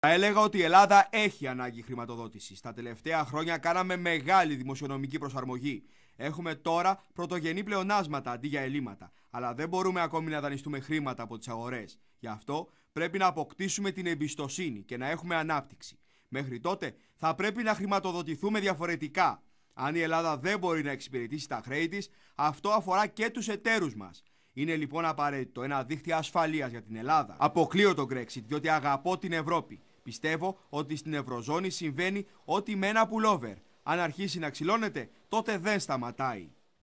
Θα έλεγα ότι η Ελλάδα έχει ανάγκη χρηματοδότησης. Τα τελευταία χρόνια κάναμε μεγάλη δημοσιονομική προσαρμογή. Έχουμε τώρα πρωτογενή πλεονάσματα αντί για ελλείμματα. Αλλά δεν μπορούμε ακόμη να δανειστούμε χρήματα από τις αγορές. Γι' αυτό πρέπει να αποκτήσουμε την εμπιστοσύνη και να έχουμε ανάπτυξη. Μέχρι τότε θα πρέπει να χρηματοδοτηθούμε διαφορετικά. Αν η Ελλάδα δεν μπορεί να εξυπηρετήσει τα χρέη της, αυτό αφορά και τους εταίρους μας. Είναι λοιπόν απαραίτητο ένα δίχτυ ασφαλείας για την Ελλάδα. Αποκλείω τον Brexit, διότι αγαπώ την Ευρώπη. Πιστεύω ότι στην Ευρωζώνη συμβαίνει ό,τι με ένα πουλόβερ. Αν αρχίσει να ξυλώνεται, τότε δεν σταματάει.